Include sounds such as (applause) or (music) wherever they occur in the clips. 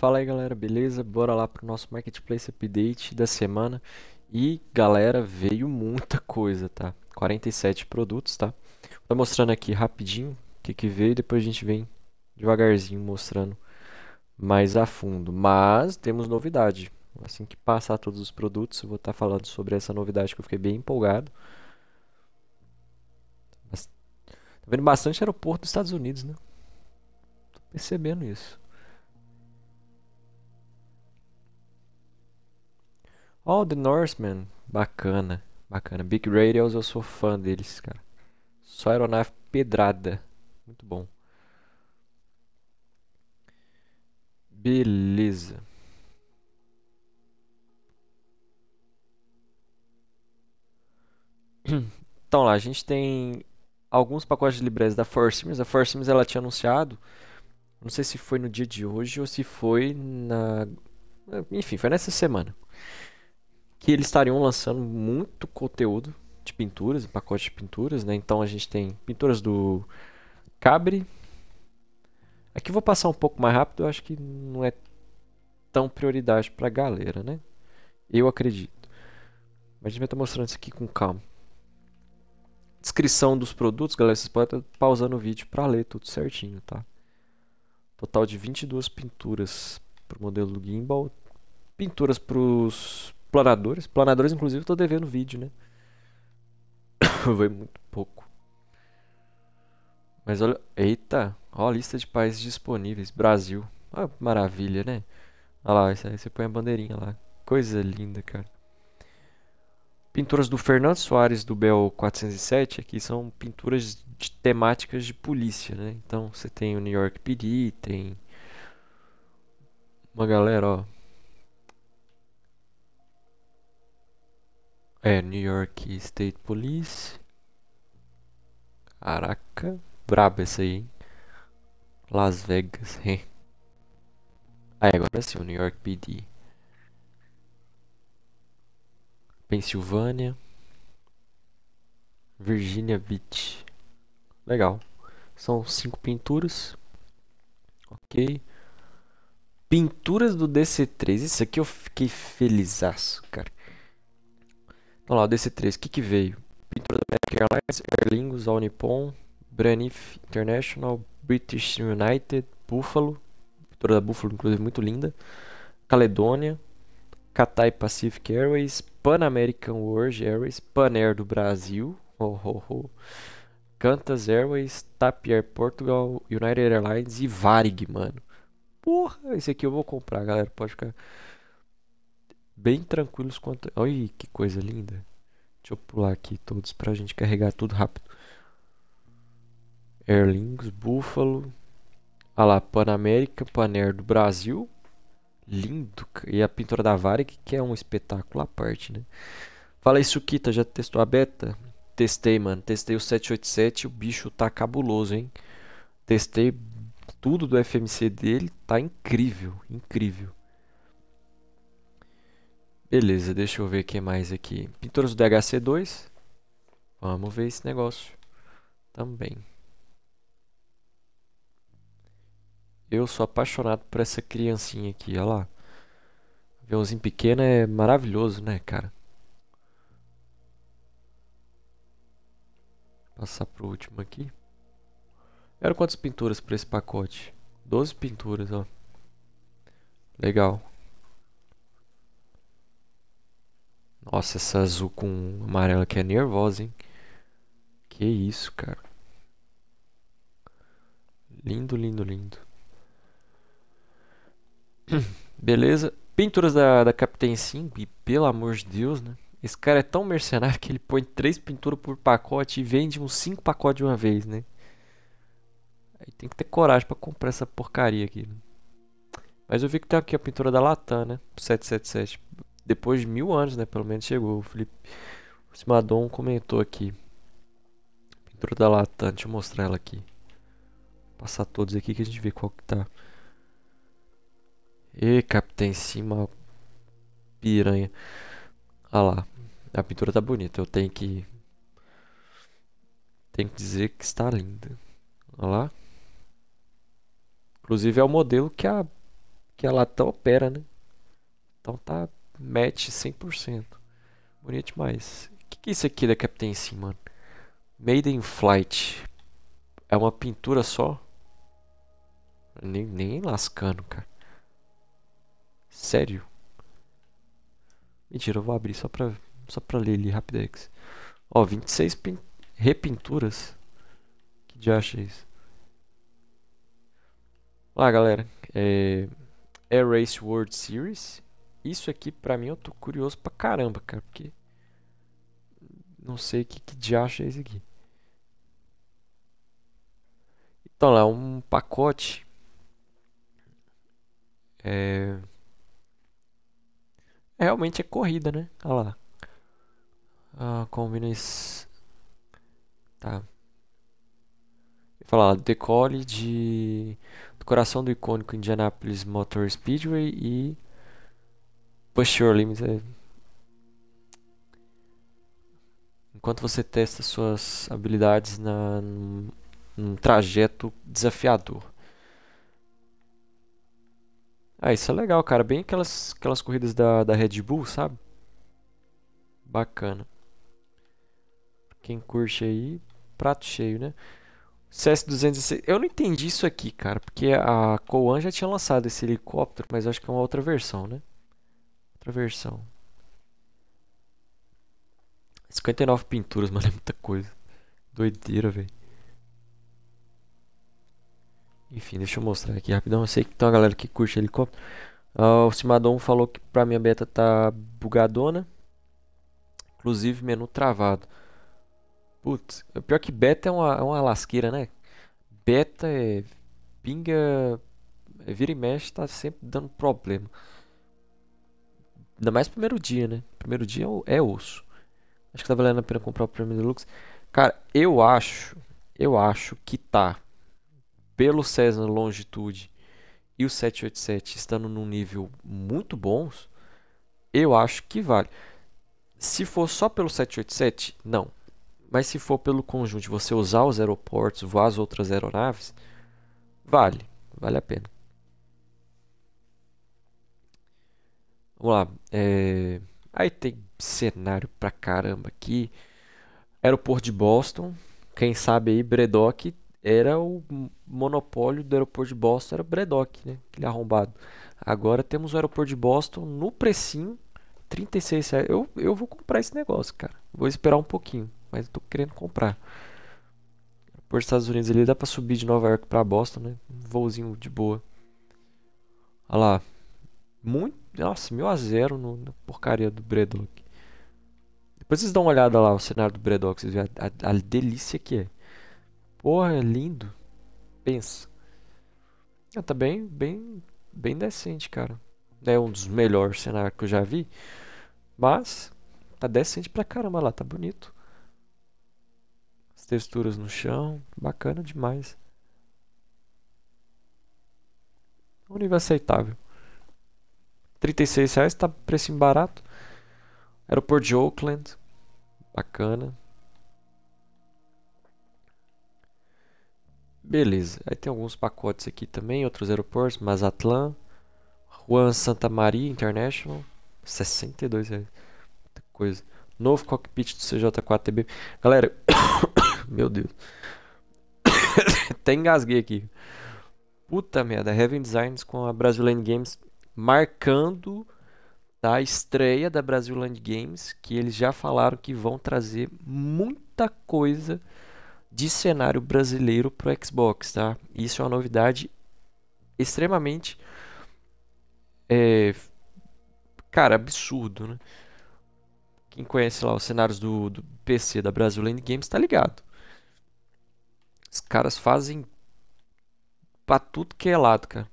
Fala aí galera, beleza? Bora lá pro nosso Marketplace Update da semana. E galera, veio muita coisa, tá? 47 produtos, tá? Tô mostrando aqui rapidinho o que, que veio e depois a gente vem devagarzinho mostrando mais a fundo. Mas temos novidade. Assim que passar todos os produtos, eu vou estar tá falando sobre essa novidade que eu fiquei bem empolgado. Tá vendo bastante aeroporto dos Estados Unidos, né? Tô percebendo isso. Oh, The Norseman. Bacana. Bacana. Big Radials, eu sou fã deles, cara. Só aeronave pedrada. Muito bom. Beleza. (clears throat) Então lá, a gente tem alguns pacotes de librezas da Force Sims. A Force Sims ela tinha anunciado, não sei se foi no dia de hoje ou se foi na... Enfim, foi nessa semana que eles estariam lançando muito conteúdo de pinturas, pacote de pinturas, né? Então a gente tem pinturas do Cabre. Aqui vou passar um pouco mais rápido, eu acho que não é tão prioridade para galera, né? Eu acredito. Mas a gente vai estar mostrando isso aqui com calma. Descrição dos produtos, galera, vocês podem estar pausando o vídeo para ler tudo certinho, tá? Total de 22 pinturas para o modelo do gimbal, pinturas para os Planadores. Planadores, inclusive, eu tô devendo vídeo, né? Foi (coughs) muito pouco. Mas olha. Eita! Olha a lista de países disponíveis. Brasil. maravilha, né? Olha lá, isso aí você põe a bandeirinha lá. Coisa linda, cara. Pinturas do Fernando Soares do Bel 407 aqui são pinturas de temáticas de polícia, né? Então você tem o New York PD, tem uma galera, ó, É, New York State Police. Caraca, brabo essa aí, hein? Las Vegas, hein? Ah, é, agora sim, o New York PD. Pensilvânia. Virginia Beach. Legal. São cinco pinturas. Ok. Pinturas do DC3. Isso aqui eu fiquei felizaço, cara. Vamos lá, DC3, o que, que veio? Pintura da American Airlines, Aer Lingus, All Nippon, Braniff International, British United, Buffalo, pintura da Buffalo, inclusive, muito linda, Caledônia, Cathay Pacific Airways, Pan American World Airways, Panair do Brasil, oh, oh, oh. Cantas Airways, TAP Air Portugal, United Airlines e Varig, mano. Porra, esse aqui eu vou comprar, galera. Pode ficar bem tranquilos quanto. Olha que coisa linda. Deixa eu pular aqui todos pra gente carregar tudo rápido. Airlings, Buffalo. Olha lá, Panamérica, Panair do Brasil. Lindo. E a pintura da Varig, que é um espetáculo à parte, né? Fala aí, Sukita, já testou a beta? Testei, mano. Testei o 787, o bicho tá cabuloso, hein? Testei tudo do FMC dele, tá incrível, incrível. Beleza, deixa eu ver o que mais aqui. Pinturas do DHC2. Vamos ver esse negócio também. Eu sou apaixonado por essa criancinha aqui, olha lá. Aviãozinho pequeno é maravilhoso, né, cara? Passar pro último aqui. Eram quantas pinturas para esse pacote? 12 pinturas, ó. Legal. Nossa, essa azul com amarela aqui é nervosa, hein? Que isso, cara. Lindo, lindo, lindo. (clears throat) Beleza. Pinturas da, da Captain Sim, e pelo amor de Deus, né? Esse cara é tão mercenário que ele põe três pinturas por pacote e vende uns cinco pacotes de uma vez, né? Aí tem que ter coragem para comprar essa porcaria aqui. Né? Mas eu vi que tem aqui a pintura da Latam, né? 777 depois de mil anos, né? Pelo menos chegou. O Felipe o Simadon comentou aqui. Pintura da Latam, deixa eu mostrar ela aqui. Vou passar todos aqui que a gente vê qual que tá. E capitão em cima piranha. Olha lá, a pintura tá bonita. Eu tenho que tenho que dizer que está linda. Olha lá. Inclusive é o modelo que a que a Latam opera, né? Então tá match 100%. Bonito demais. O que, que é isso aqui da Captain Sim, mano? Made in Flight. É uma pintura só? Nem, nem lascando, cara. Sério? Mentira, eu vou abrir só pra, só pra ler ali rapidex. Ó, 26 pin repinturas. Que de acha isso? Olá, galera. É... Air Race World Series. Isso aqui, pra mim, eu tô curioso pra caramba, cara, porque... Não sei o que, que diacho é isso aqui. Então lá, um pacote... É, é... Realmente é corrida, né? Olha lá. Ah, esse... Tá. Falar, decole de... do coração do icônico Indianapolis Motor Speedway e Push your limits é... Enquanto você testa suas habilidades na, num, num trajeto desafiador. Ah, isso é legal, cara. Bem aquelas, aquelas corridas da, da Red Bull, sabe? Bacana. Quem curte aí, prato cheio, né? CS-216. Eu não entendi isso aqui, cara. Porque a Koan já tinha lançado esse helicóptero, mas acho que é uma outra versão, né? Outra versão. 59 pinturas, (laughs) mano, é muita coisa. Doideira, velho. Enfim, deixa eu mostrar aqui rapidão. Eu sei que tem uma galera que curte helicóptero. Uh, o Simadon falou que pra minha beta tá bugadona. Inclusive, menu travado. Putz, é pior que beta é uma, é uma lasqueira, né? Beta é. Pinga. É vira e mexe, tá sempre dando problema. Ainda mais primeiro dia, né? Primeiro dia é, é osso. Acho que tá valendo a pena comprar o Prêmio Deluxe. Cara, eu acho. Eu acho que tá. Pelo César Longitude e o 787 estando num nível muito bons, eu acho que vale. Se for só pelo 787, não. Mas se for pelo conjunto, você usar os aeroportos, voar as outras aeronaves, vale. Vale a pena. Vamos lá. É... Aí tem cenário pra caramba aqui. Aeroporto de Boston. Quem sabe aí, Bredock era o monopólio do aeroporto de Boston, era Bredock, né? Aquele arrombado. Agora temos o aeroporto de Boston no precinho, 36 reais. Eu, eu vou comprar esse negócio, cara. Vou esperar um pouquinho, mas eu tô querendo comprar. Por Estados Unidos ali dá pra subir de Nova York pra Boston, né? Um voozinho de boa. Olha lá, muito. Nossa, mil a zero no, na porcaria do Bredok. Depois vocês dão uma olhada lá no cenário do Bredok, vocês veem a, a, a delícia que é. Porra, é lindo. Pensa. Ah, tá bem, bem, bem decente, cara. É um dos melhores cenários que eu já vi. Mas tá decente pra caramba lá, tá bonito. As texturas no chão, bacana demais. É um nível aceitável. 36 reais tá preço barato. Aeroporto de Oakland. Bacana. Beleza. Aí tem alguns pacotes aqui também, outros aeroportos, Mazatlan, Juan Santa Maria International, 62 reais. Muita coisa. Novo cockpit do CJ4TB. Galera, (coughs) meu Deus. (coughs) Até engasguei aqui. Puta merda, Heaven Designs com a Brazilian Games marcando a estreia da Brasil Land Games, que eles já falaram que vão trazer muita coisa de cenário brasileiro para o Xbox, tá? Isso é uma novidade extremamente, é, cara, absurdo, né? Quem conhece lá os cenários do, do PC da Brasil Land Games tá ligado. Os caras fazem pra tudo que é lado, cara.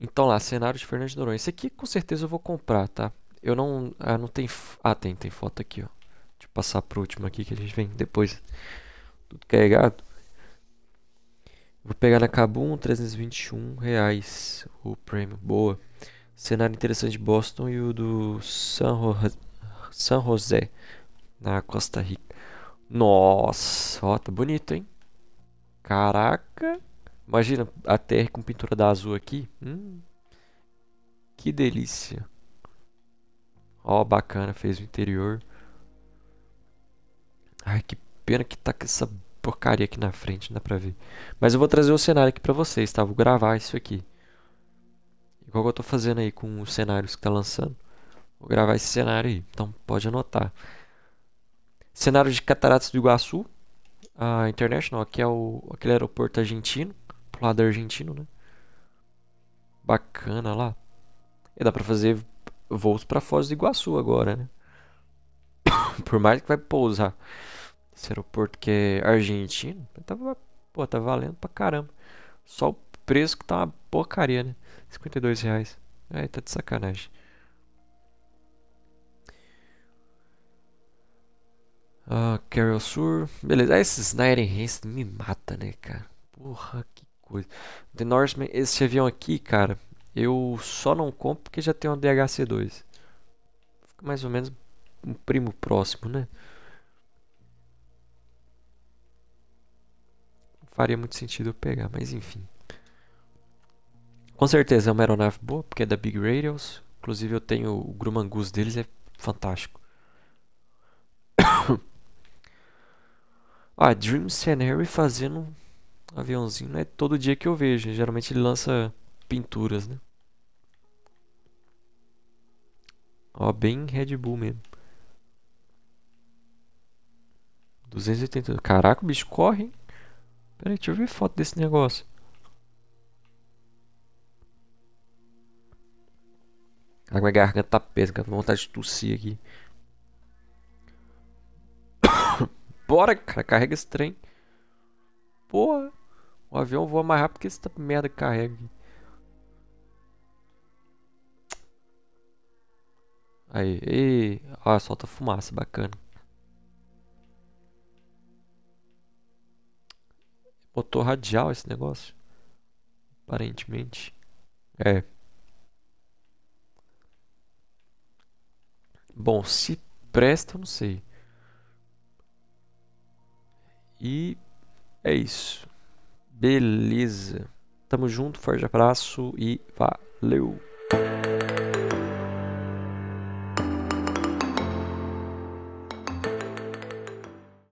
Então lá, cenário de Fernando de Noronha. Esse aqui com certeza eu vou comprar, tá? Eu não... Ah, não tem... Ah, tem, tem foto aqui, ó. Deixa eu passar pro último aqui que a gente vem depois. Tudo carregado. Vou pegar na Kabum, 321 reais o prêmio. Boa. Cenário interessante de Boston e o do San, Ro... San José, na Costa Rica. Nossa, ó, tá bonito, hein? Caraca. Imagina a terra com pintura da azul aqui. Hum, que delícia. Ó, oh, bacana, fez o interior. Ai, que pena que tá com essa porcaria aqui na frente, não dá pra ver. Mas eu vou trazer o cenário aqui pra vocês, tá? Vou gravar isso aqui. Igual eu tô fazendo aí com os cenários que tá lançando. Vou gravar esse cenário aí, então pode anotar. Cenário de Cataratas do Iguaçu. A ah, International, aqui é o, aquele aeroporto argentino pro lado argentino, né? Bacana lá. E dá pra fazer voos para Foz do Iguaçu agora, né? (coughs) Por mais que vai pousar esse aeroporto que é argentino, tava, pô, tá valendo pra caramba. Só o preço que tá uma porcaria, né? 52 reais. Aí tá de sacanagem. Ah, Carol Sur. Beleza, ah, esse Snyder Hansen me mata, né, cara? Porra, que coisa. The Norseman, esse avião aqui, cara, eu só não compro porque já tem um DHC-2. Fica mais ou menos um primo próximo, né? Não faria muito sentido eu pegar, mas enfim. Com certeza é uma aeronave boa, porque é da Big Radials. Inclusive eu tenho o Grumangus deles, é fantástico. (coughs) ah, Dream Scenery fazendo Aviãozinho não é todo dia que eu vejo. Geralmente ele lança pinturas, né? Ó, bem Red Bull mesmo. 280. Caraca, o bicho corre, hein? Pera aí, deixa eu ver foto desse negócio. Caraca, ah, minha garganta tá péssima, tô vontade de tossir aqui. (coughs) Bora, cara, carrega esse trem. Porra. O avião voa mais rápido que essa merda que carrega aqui. Aí, e... Olha, solta tá fumaça, bacana. Motor radial esse negócio. Aparentemente. É. Bom, se presta, eu não sei. E é isso. Beleza. Tamo junto, forte abraço e valeu!